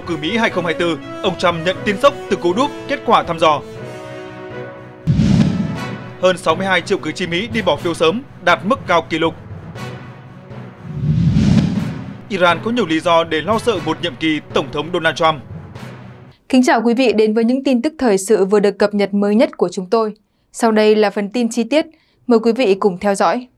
bầu cử Mỹ 2024, ông Trump nhận tin sốc từ cú đúp kết quả thăm dò. Hơn 62 triệu cử tri Mỹ đi bỏ phiếu sớm, đạt mức cao kỷ lục. Iran có nhiều lý do để lo sợ một nhiệm kỳ Tổng thống Donald Trump. Kính chào quý vị đến với những tin tức thời sự vừa được cập nhật mới nhất của chúng tôi. Sau đây là phần tin chi tiết, mời quý vị cùng theo dõi.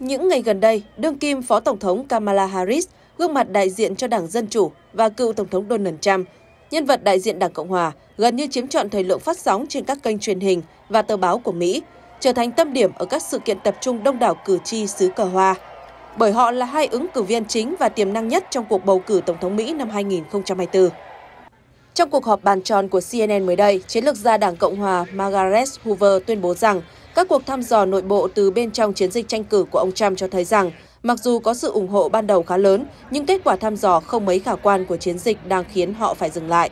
Những ngày gần đây, đương kim Phó Tổng thống Kamala Harris gương mặt đại diện cho Đảng Dân Chủ và cựu Tổng thống Donald Trump, nhân vật đại diện Đảng Cộng Hòa, gần như chiếm trọn thời lượng phát sóng trên các kênh truyền hình và tờ báo của Mỹ, trở thành tâm điểm ở các sự kiện tập trung đông đảo cử tri xứ cờ hoa. Bởi họ là hai ứng cử viên chính và tiềm năng nhất trong cuộc bầu cử Tổng thống Mỹ năm 2024. Trong cuộc họp bàn tròn của CNN mới đây, chiến lược gia Đảng Cộng Hòa Margaret Hoover tuyên bố rằng các cuộc thăm dò nội bộ từ bên trong chiến dịch tranh cử của ông Trump cho thấy rằng Mặc dù có sự ủng hộ ban đầu khá lớn, nhưng kết quả thăm dò không mấy khả quan của chiến dịch đang khiến họ phải dừng lại.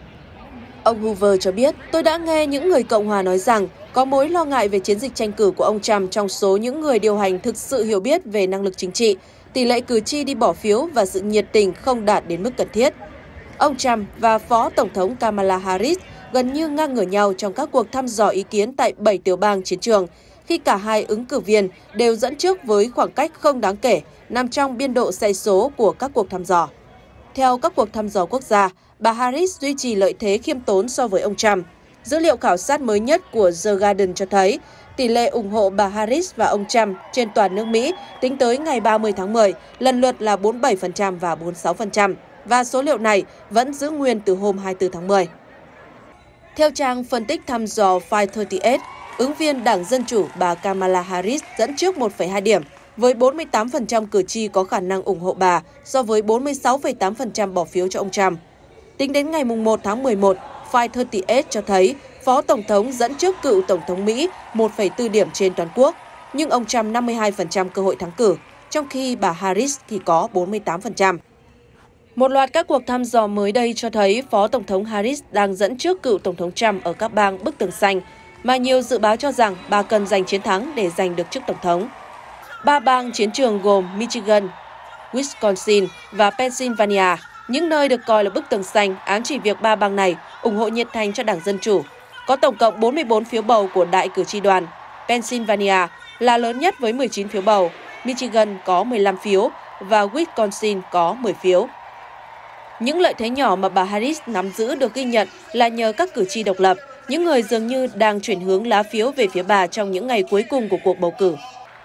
Ông Hoover cho biết, tôi đã nghe những người Cộng hòa nói rằng có mối lo ngại về chiến dịch tranh cử của ông Trump trong số những người điều hành thực sự hiểu biết về năng lực chính trị, tỷ lệ cử tri đi bỏ phiếu và sự nhiệt tình không đạt đến mức cần thiết. Ông Trump và Phó Tổng thống Kamala Harris gần như ngang ngửa nhau trong các cuộc thăm dò ý kiến tại 7 tiểu bang chiến trường, khi cả hai ứng cử viên đều dẫn trước với khoảng cách không đáng kể, nằm trong biên độ sai số của các cuộc thăm dò. Theo các cuộc thăm dò quốc gia, bà Harris duy trì lợi thế khiêm tốn so với ông Trump. Dữ liệu khảo sát mới nhất của The Garden cho thấy tỷ lệ ủng hộ bà Harris và ông Trump trên toàn nước Mỹ tính tới ngày 30 tháng 10 lần lượt là 47% và 46%, và số liệu này vẫn giữ nguyên từ hôm 24 tháng 10. Theo trang phân tích thăm dò 538, ứng viên Đảng Dân Chủ bà Kamala Harris dẫn trước 1,2 điểm, với 48% cử tri có khả năng ủng hộ bà so với 46,8% bỏ phiếu cho ông Trump. Tính đến ngày 1 tháng 11, Fire38 cho thấy Phó Tổng thống dẫn trước cựu Tổng thống Mỹ 1,4 điểm trên toàn quốc, nhưng ông Trump 52% cơ hội thắng cử, trong khi bà Harris thì có 48%. Một loạt các cuộc thăm dò mới đây cho thấy Phó Tổng thống Harris đang dẫn trước cựu Tổng thống Trump ở các bang bức tường xanh mà nhiều dự báo cho rằng bà cần giành chiến thắng để giành được chức tổng thống. Ba bang chiến trường gồm Michigan, Wisconsin và Pennsylvania, những nơi được coi là bức tường xanh ám chỉ việc ba bang này ủng hộ nhiệt thành cho Đảng Dân Chủ, có tổng cộng 44 phiếu bầu của đại cử tri đoàn. Pennsylvania là lớn nhất với 19 phiếu bầu, Michigan có 15 phiếu và Wisconsin có 10 phiếu. Những lợi thế nhỏ mà bà Harris nắm giữ được ghi nhận là nhờ các cử tri độc lập những người dường như đang chuyển hướng lá phiếu về phía bà trong những ngày cuối cùng của cuộc bầu cử.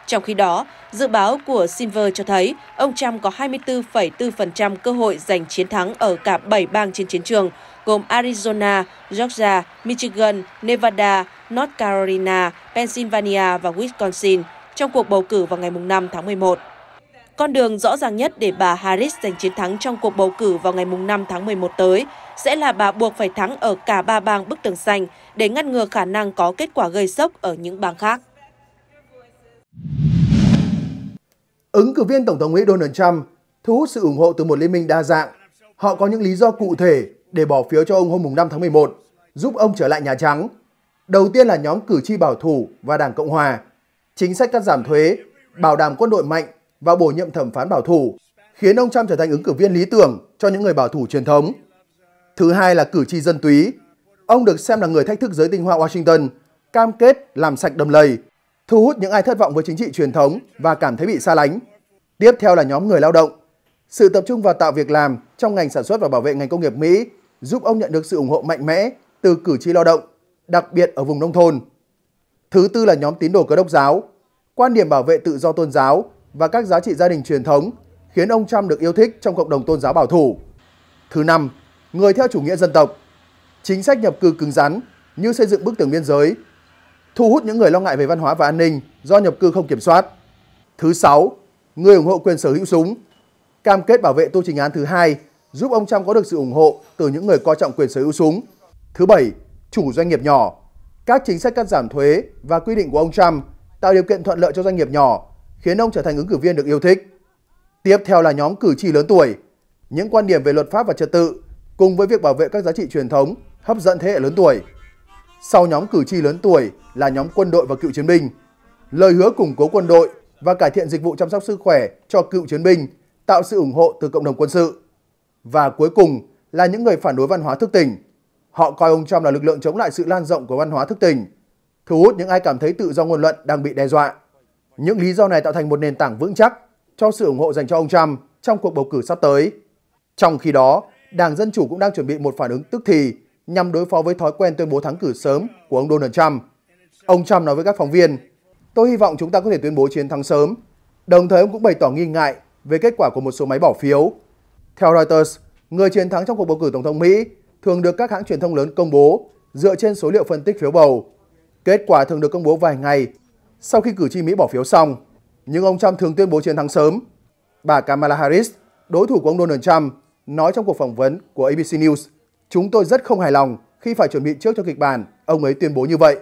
Trong khi đó, dự báo của Silver cho thấy ông Trump có 24,4% cơ hội giành chiến thắng ở cả 7 bang trên chiến trường, gồm Arizona, Georgia, Michigan, Nevada, North Carolina, Pennsylvania và Wisconsin trong cuộc bầu cử vào ngày 5 tháng 11. Con đường rõ ràng nhất để bà Harris giành chiến thắng trong cuộc bầu cử vào ngày 5 tháng 11 tới sẽ là bà buộc phải thắng ở cả ba bang bức tường xanh để ngăn ngừa khả năng có kết quả gây sốc ở những bang khác. Ứng cử viên Tổng thống Mỹ Donald Trump thu hút sự ủng hộ từ một liên minh đa dạng. Họ có những lý do cụ thể để bỏ phiếu cho ông hôm 5 tháng 11, giúp ông trở lại Nhà Trắng. Đầu tiên là nhóm cử tri bảo thủ và Đảng Cộng Hòa. Chính sách cắt giảm thuế, bảo đảm quân đội mạnh và bổ nhiệm thẩm phán bảo thủ, khiến ông Trump trở thành ứng cử viên lý tưởng cho những người bảo thủ truyền thống. Thứ hai là cử tri dân túy. Ông được xem là người thách thức giới tinh hoa Washington, cam kết làm sạch đầm lầy, thu hút những ai thất vọng với chính trị truyền thống và cảm thấy bị xa lánh. Tiếp theo là nhóm người lao động. Sự tập trung vào tạo việc làm trong ngành sản xuất và bảo vệ ngành công nghiệp Mỹ giúp ông nhận được sự ủng hộ mạnh mẽ từ cử tri lao động, đặc biệt ở vùng nông thôn. Thứ tư là nhóm tín đồ cơ đốc giáo. Quan điểm bảo vệ tự do tôn giáo và các giá trị gia đình truyền thống khiến ông Trump được yêu thích trong cộng đồng tôn giáo bảo thủ. Thứ năm người theo chủ nghĩa dân tộc, chính sách nhập cư cứng rắn như xây dựng bức tường biên giới, thu hút những người lo ngại về văn hóa và an ninh do nhập cư không kiểm soát. Thứ sáu, người ủng hộ quyền sở hữu súng, cam kết bảo vệ tu trình án thứ hai giúp ông Trump có được sự ủng hộ từ những người coi trọng quyền sở hữu súng. Thứ bảy, chủ doanh nghiệp nhỏ. Các chính sách cắt giảm thuế và quy định của ông Trump tạo điều kiện thuận lợi cho doanh nghiệp nhỏ, khiến ông trở thành ứng cử viên được yêu thích. Tiếp theo là nhóm cử tri lớn tuổi. Những quan điểm về luật pháp và trật tự cùng với việc bảo vệ các giá trị truyền thống, hấp dẫn thế hệ lớn tuổi. Sau nhóm cử tri lớn tuổi là nhóm quân đội và cựu chiến binh. Lời hứa củng cố quân đội và cải thiện dịch vụ chăm sóc sức khỏe cho cựu chiến binh, tạo sự ủng hộ từ cộng đồng quân sự. Và cuối cùng là những người phản đối văn hóa thức tỉnh. Họ coi ông Trump là lực lượng chống lại sự lan rộng của văn hóa thức tỉnh, thu hút những ai cảm thấy tự do ngôn luận đang bị đe dọa. Những lý do này tạo thành một nền tảng vững chắc cho sự ủng hộ dành cho ông Trump trong cuộc bầu cử sắp tới. Trong khi đó, Đảng Dân Chủ cũng đang chuẩn bị một phản ứng tức thì nhằm đối phó với thói quen tuyên bố thắng cử sớm của ông Donald Trump. Ông Trump nói với các phóng viên, tôi hy vọng chúng ta có thể tuyên bố chiến thắng sớm. Đồng thời ông cũng bày tỏ nghi ngại về kết quả của một số máy bỏ phiếu. Theo Reuters, người chiến thắng trong cuộc bầu cử Tổng thống Mỹ thường được các hãng truyền thông lớn công bố dựa trên số liệu phân tích phiếu bầu. Kết quả thường được công bố vài ngày sau khi cử tri Mỹ bỏ phiếu xong. Nhưng ông Trump thường tuyên bố chiến thắng sớm. Bà Kamala Harris, đối thủ của ông Donald Trump, nói trong cuộc phỏng vấn của ABC News, chúng tôi rất không hài lòng khi phải chuẩn bị trước cho kịch bản, ông ấy tuyên bố như vậy.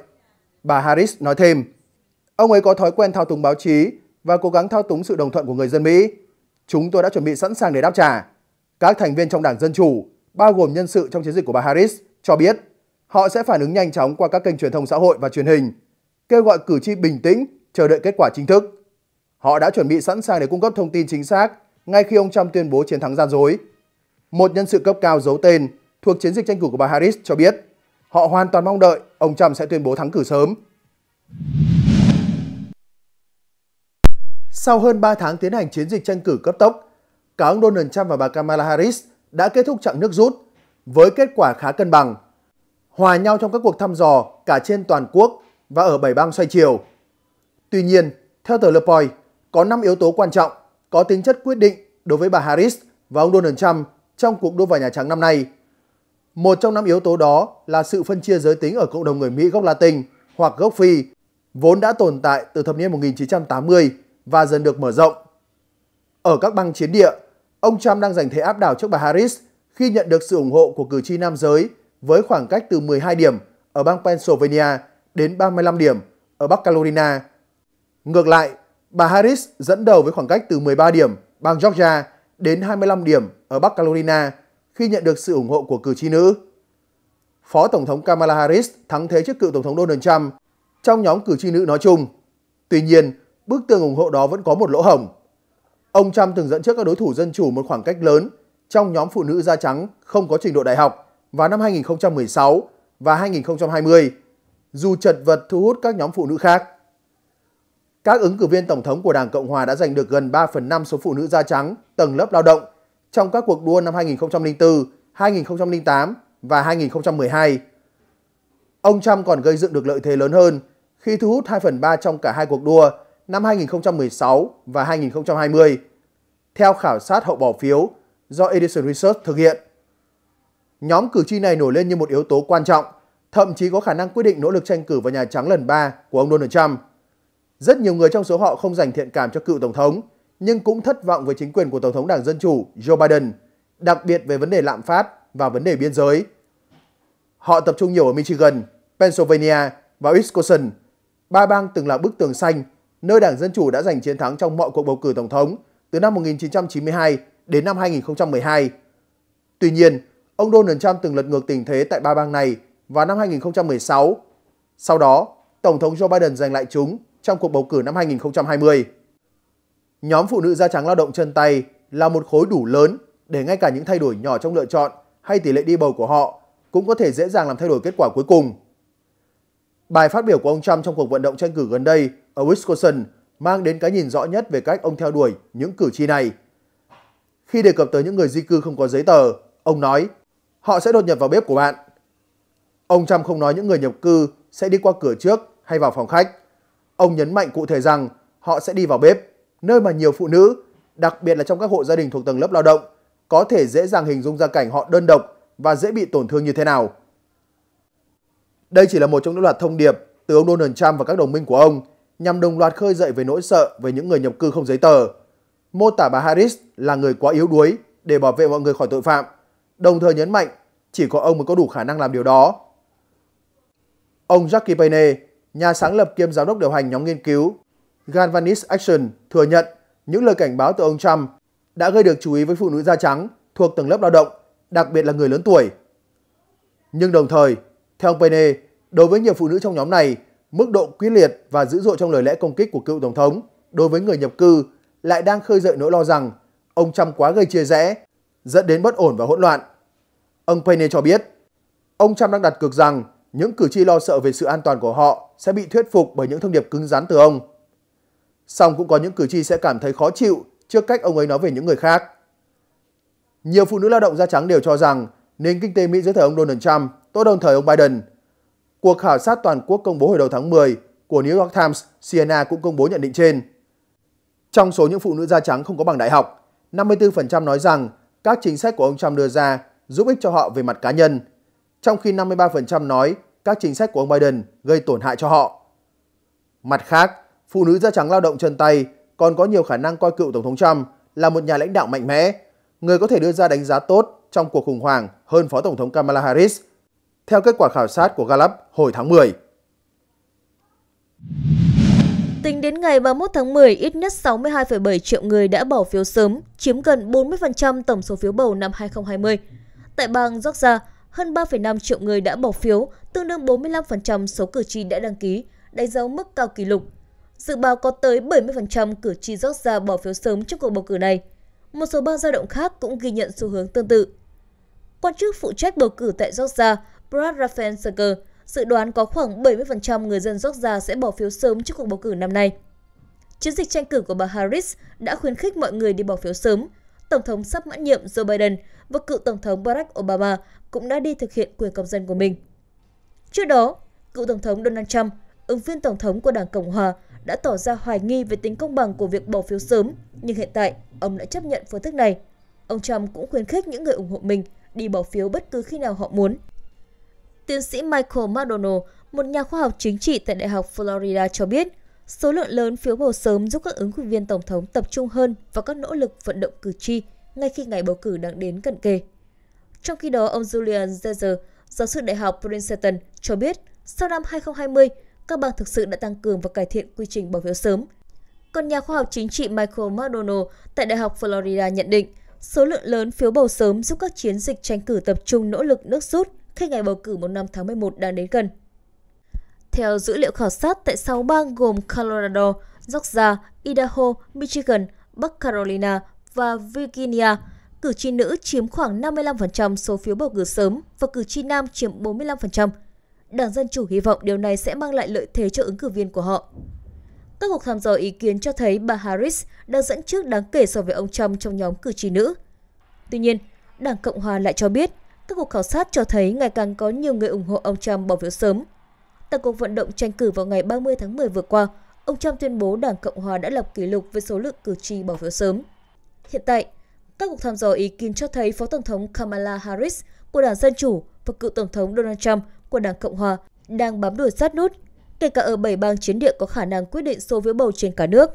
Bà Harris nói thêm, ông ấy có thói quen thao túng báo chí và cố gắng thao túng sự đồng thuận của người dân Mỹ. Chúng tôi đã chuẩn bị sẵn sàng để đáp trả. Các thành viên trong Đảng Dân Chủ, bao gồm nhân sự trong chiến dịch của bà Harris, cho biết họ sẽ phản ứng nhanh chóng qua các kênh truyền thông xã hội và truyền hình, kêu gọi cử tri bình tĩnh, chờ đợi kết quả chính thức. Họ đã chuẩn bị sẵn sàng để cung cấp thông tin chính xác ngay khi ông Trump tuyên bố chiến thắng gian dối. Một nhân sự cấp cao giấu tên thuộc chiến dịch tranh cử của bà Harris cho biết họ hoàn toàn mong đợi ông Trump sẽ tuyên bố thắng cử sớm. Sau hơn 3 tháng tiến hành chiến dịch tranh cử cấp tốc, cả ông Donald Trump và bà Kamala Harris đã kết thúc chặng nước rút với kết quả khá cân bằng. Hòa nhau trong các cuộc thăm dò cả trên toàn quốc và ở bảy bang xoay chiều. Tuy nhiên, theo tờ Le Point, có 5 yếu tố quan trọng có tính chất quyết định đối với bà Harris và ông Donald Trump trong cuộc đua vào Nhà Trắng năm nay. Một trong năm yếu tố đó là sự phân chia giới tính ở cộng đồng người Mỹ gốc Latin hoặc gốc Phi, vốn đã tồn tại từ thập niên 1980 và dần được mở rộng. Ở các bang chiến địa, ông Trump đang giành thế áp đảo trước bà Harris khi nhận được sự ủng hộ của cử tri nam giới với khoảng cách từ 12 điểm ở bang Pennsylvania đến 35 điểm ở Bắc Carolina. Ngược lại, bà Harris dẫn đầu với khoảng cách từ 13 điểm bang Georgia đến 25 điểm ở Bắc Carolina khi nhận được sự ủng hộ của cử tri nữ. Phó Tổng thống Kamala Harris thắng thế trước cựu Tổng thống Donald Trump trong nhóm cử tri nữ nói chung. Tuy nhiên, bức tường ủng hộ đó vẫn có một lỗ hổng. Ông Trump từng dẫn trước các đối thủ dân chủ một khoảng cách lớn trong nhóm phụ nữ da trắng không có trình độ đại học vào năm 2016 và 2020, dù chật vật thu hút các nhóm phụ nữ khác. Các ứng cử viên tổng thống của Đảng Cộng Hòa đã giành được gần 3 phần 5 số phụ nữ da trắng, tầng lớp lao động trong các cuộc đua năm 2004, 2008 và 2012. Ông Trump còn gây dựng được lợi thế lớn hơn khi thu hút 2 phần 3 trong cả hai cuộc đua năm 2016 và 2020, theo khảo sát hậu bỏ phiếu do Edison Research thực hiện. Nhóm cử tri này nổi lên như một yếu tố quan trọng, thậm chí có khả năng quyết định nỗ lực tranh cử vào Nhà Trắng lần 3 của ông Donald Trump. Rất nhiều người trong số họ không dành thiện cảm cho cựu Tổng thống, nhưng cũng thất vọng với chính quyền của Tổng thống Đảng Dân Chủ Joe Biden, đặc biệt về vấn đề lạm phát và vấn đề biên giới. Họ tập trung nhiều ở Michigan, Pennsylvania và Wisconsin, ba bang từng là bức tường xanh, nơi Đảng Dân Chủ đã giành chiến thắng trong mọi cuộc bầu cử Tổng thống từ năm 1992 đến năm 2012. Tuy nhiên, ông Donald Trump từng lật ngược tình thế tại ba bang này vào năm 2016. Sau đó, Tổng thống Joe Biden giành lại chúng trong cuộc bầu cử năm 2020. Nhóm phụ nữ da trắng lao động chân tay là một khối đủ lớn để ngay cả những thay đổi nhỏ trong lựa chọn hay tỷ lệ đi bầu của họ cũng có thể dễ dàng làm thay đổi kết quả cuối cùng. Bài phát biểu của ông Trump trong cuộc vận động tranh cử gần đây ở Wisconsin mang đến cái nhìn rõ nhất về cách ông theo đuổi những cử tri này. Khi đề cập tới những người di cư không có giấy tờ, ông nói họ sẽ đột nhập vào bếp của bạn. Ông Trump không nói những người nhập cư sẽ đi qua cửa trước hay vào phòng khách. Ông nhấn mạnh cụ thể rằng họ sẽ đi vào bếp, nơi mà nhiều phụ nữ, đặc biệt là trong các hộ gia đình thuộc tầng lớp lao động, có thể dễ dàng hình dung ra cảnh họ đơn độc và dễ bị tổn thương như thế nào. Đây chỉ là một trong những loạt thông điệp từ ông Donald Trump và các đồng minh của ông nhằm đồng loạt khơi dậy về nỗi sợ về những người nhập cư không giấy tờ. Mô tả bà Harris là người quá yếu đuối để bảo vệ mọi người khỏi tội phạm, đồng thời nhấn mạnh chỉ có ông mới có đủ khả năng làm điều đó. Ông Jackie Payne, nhà sáng lập kiêm giám đốc điều hành nhóm nghiên cứu Galvanist Action thừa nhận những lời cảnh báo từ ông Trump đã gây được chú ý với phụ nữ da trắng thuộc tầng lớp lao động, đặc biệt là người lớn tuổi. Nhưng đồng thời, theo ông Payne, đối với nhiều phụ nữ trong nhóm này, mức độ quyết liệt và dữ dội trong lời lẽ công kích của cựu tổng thống đối với người nhập cư lại đang khơi dậy nỗi lo rằng ông Trump quá gây chia rẽ, dẫn đến bất ổn và hỗn loạn. Ông Payne cho biết, ông Trump đang đặt cược rằng những cử tri lo sợ về sự an toàn của họ sẽ bị thuyết phục bởi những thông điệp cứng rắn từ ông. Song cũng có những cử tri sẽ cảm thấy khó chịu trước cách ông ấy nói về những người khác. Nhiều phụ nữ lao động da trắng đều cho rằng nền kinh tế Mỹ dưới thời ông Donald Trump tốt hơn thời ông Biden. Cuộc khảo sát toàn quốc công bố hồi đầu tháng 10 của New York Times, CNN cũng công bố nhận định trên. Trong số những phụ nữ da trắng không có bằng đại học, 54% nói rằng các chính sách của ông Trump đưa ra giúp ích cho họ về mặt cá nhân, trong khi 53% nói các chính sách của ông Biden gây tổn hại cho họ. Mặt khác, phụ nữ da trắng lao động chân tay còn có nhiều khả năng coi cựu Tổng thống Trump là một nhà lãnh đạo mạnh mẽ, người có thể đưa ra đánh giá tốt trong cuộc khủng hoảng hơn Phó Tổng thống Kamala Harris, theo kết quả khảo sát của Gallup hồi tháng 10. Tính đến ngày 31 tháng 10, ít nhất 62,7 triệu người đã bỏ phiếu sớm, chiếm gần 40% tổng số phiếu bầu năm 2020. Tại bang Georgia, hơn 3,5 triệu người đã bỏ phiếu, tương đương 45% số cử tri đã đăng ký, đánh dấu mức cao kỷ lục. Dự báo có tới 70% cử tri rót ra bỏ phiếu sớm trong cuộc bầu cử này. Một số bang dao động khác cũng ghi nhận xu hướng tương tự. Quan chức phụ trách bầu cử tại Georgia, Brad Raffensperger, dự đoán có khoảng 70% người dân Georgia sẽ bỏ phiếu sớm trước cuộc bầu cử năm nay. Chiến dịch tranh cử của bà Harris đã khuyến khích mọi người đi bỏ phiếu sớm, Tổng thống sắp mãn nhiệm Joe Biden và cựu Tổng thống Barack Obama cũng đã đi thực hiện quyền công dân của mình. Trước đó, cựu Tổng thống Donald Trump, ứng viên Tổng thống của Đảng Cộng Hòa, đã tỏ ra hoài nghi về tính công bằng của việc bỏ phiếu sớm, nhưng hiện tại ông đã chấp nhận phương thức này. Ông Trump cũng khuyến khích những người ủng hộ mình đi bỏ phiếu bất cứ khi nào họ muốn. Tiến sĩ Michael McDonald, một nhà khoa học chính trị tại Đại học Florida cho biết, Số lượng lớn phiếu bầu sớm giúp các ứng cử viên tổng thống tập trung hơn vào các nỗ lực vận động cử tri ngay khi ngày bầu cử đang đến cận kề. Trong khi đó, ông Julian Zezer, giáo sư đại học Princeton, cho biết sau năm 2020, các bang thực sự đã tăng cường và cải thiện quy trình bỏ phiếu sớm. Còn nhà khoa học chính trị Michael McDonald tại Đại học Florida nhận định, số lượng lớn phiếu bầu sớm giúp các chiến dịch tranh cử tập trung nỗ lực nước rút khi ngày bầu cử mùng năm tháng 11 đang đến gần. Theo dữ liệu khảo sát tại 6 bang gồm Colorado, Georgia, Idaho, Michigan, Bắc Carolina và Virginia, cử tri nữ chiếm khoảng 55% số phiếu bầu cử sớm và cử tri nam chiếm 45%. Đảng Dân Chủ hy vọng điều này sẽ mang lại lợi thế cho ứng cử viên của họ. Các cuộc thăm dò ý kiến cho thấy bà Harris đang dẫn trước đáng kể so với ông Trump trong nhóm cử tri nữ. Tuy nhiên, Đảng Cộng Hòa lại cho biết các cuộc khảo sát cho thấy ngày càng có nhiều người ủng hộ ông Trump bỏ phiếu sớm Tại cuộc vận động tranh cử vào ngày 30 tháng 10 vừa qua, ông Trump tuyên bố Đảng Cộng hòa đã lập kỷ lục với số lượng cử tri bỏ phiếu sớm. Hiện tại, các cuộc thăm dò ý kiến cho thấy Phó Tổng thống Kamala Harris của Đảng Dân Chủ và cựu Tổng thống Donald Trump của Đảng Cộng Hòa đang bám đuổi sát nút, kể cả ở 7 bang chiến địa có khả năng quyết định số phiếu bầu trên cả nước.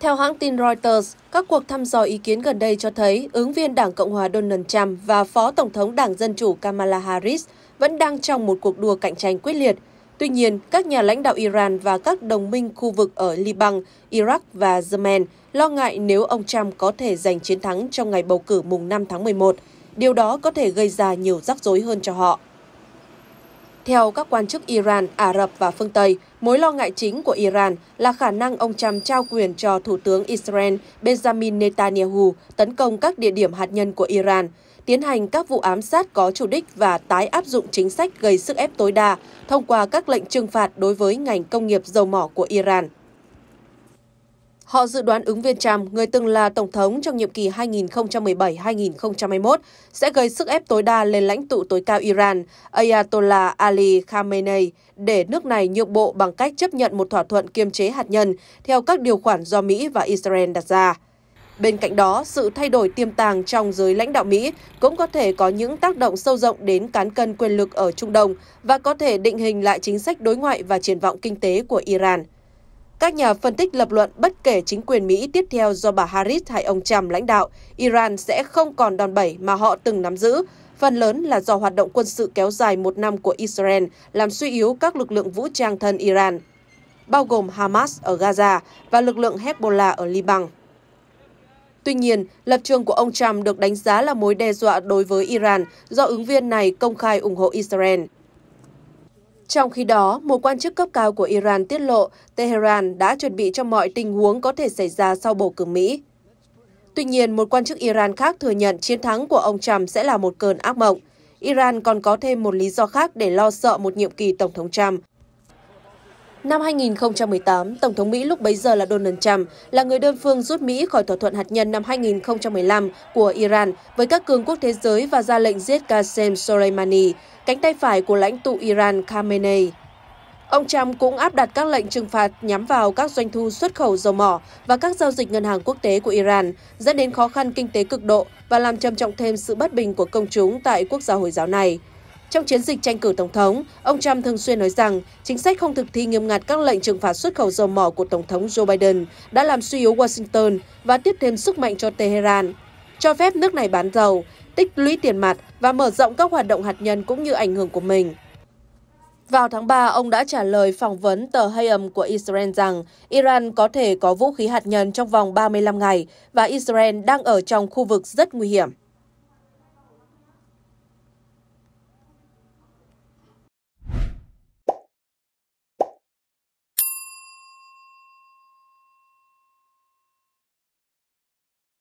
Theo hãng tin Reuters, các cuộc thăm dò ý kiến gần đây cho thấy ứng viên Đảng Cộng hòa Donald Trump và Phó Tổng thống Đảng Dân Chủ Kamala Harris – vẫn đang trong một cuộc đua cạnh tranh quyết liệt. Tuy nhiên, các nhà lãnh đạo Iran và các đồng minh khu vực ở Liban, Iraq và Yemen lo ngại nếu ông Trump có thể giành chiến thắng trong ngày bầu cử mùng 5 tháng 11. Điều đó có thể gây ra nhiều rắc rối hơn cho họ. Theo các quan chức Iran, Ả Rập và phương Tây, mối lo ngại chính của Iran là khả năng ông Trump trao quyền cho Thủ tướng Israel Benjamin Netanyahu tấn công các địa điểm hạt nhân của Iran – tiến hành các vụ ám sát có chủ đích và tái áp dụng chính sách gây sức ép tối đa thông qua các lệnh trừng phạt đối với ngành công nghiệp dầu mỏ của Iran. Họ dự đoán ứng viên Trump, người từng là Tổng thống trong nhiệm kỳ 2017-2021, sẽ gây sức ép tối đa lên lãnh tụ tối cao Iran, Ayatollah Ali Khamenei, để nước này nhượng bộ bằng cách chấp nhận một thỏa thuận kiềm chế hạt nhân theo các điều khoản do Mỹ và Israel đặt ra. Bên cạnh đó, sự thay đổi tiềm tàng trong giới lãnh đạo Mỹ cũng có thể có những tác động sâu rộng đến cán cân quyền lực ở Trung Đông và có thể định hình lại chính sách đối ngoại và triển vọng kinh tế của Iran. Các nhà phân tích lập luận bất kể chính quyền Mỹ tiếp theo do bà Harris hay ông Trump lãnh đạo, Iran sẽ không còn đòn bẩy mà họ từng nắm giữ, phần lớn là do hoạt động quân sự kéo dài một năm của Israel làm suy yếu các lực lượng vũ trang thân Iran, bao gồm Hamas ở Gaza và lực lượng Hezbollah ở Liban. Tuy nhiên, lập trường của ông Trump được đánh giá là mối đe dọa đối với Iran do ứng viên này công khai ủng hộ Israel. Trong khi đó, một quan chức cấp cao của Iran tiết lộ Tehran đã chuẩn bị cho mọi tình huống có thể xảy ra sau bầu cử Mỹ. Tuy nhiên, một quan chức Iran khác thừa nhận chiến thắng của ông Trump sẽ là một cơn ác mộng. Iran còn có thêm một lý do khác để lo sợ một nhiệm kỳ Tổng thống Trump. Năm 2018, Tổng thống Mỹ lúc bấy giờ là Donald Trump là người đơn phương rút Mỹ khỏi thỏa thuận hạt nhân năm 2015 của Iran với các cường quốc thế giới và ra lệnh giết Qasem Soleimani, cánh tay phải của lãnh tụ Iran Khamenei. Ông Trump cũng áp đặt các lệnh trừng phạt nhắm vào các doanh thu xuất khẩu dầu mỏ và các giao dịch ngân hàng quốc tế của Iran, dẫn đến khó khăn kinh tế cực độ và làm trầm trọng thêm sự bất bình của công chúng tại quốc gia Hồi giáo này. Trong chiến dịch tranh cử Tổng thống, ông Trump thường xuyên nói rằng chính sách không thực thi nghiêm ngặt các lệnh trừng phạt xuất khẩu dầu mỏ của Tổng thống Joe Biden đã làm suy yếu Washington và tiếp thêm sức mạnh cho Tehran, cho phép nước này bán dầu, tích lũy tiền mặt và mở rộng các hoạt động hạt nhân cũng như ảnh hưởng của mình. Vào tháng 3, ông đã trả lời phỏng vấn tờ Hayam của Israel rằng Iran có thể có vũ khí hạt nhân trong vòng 35 ngày và Israel đang ở trong khu vực rất nguy hiểm.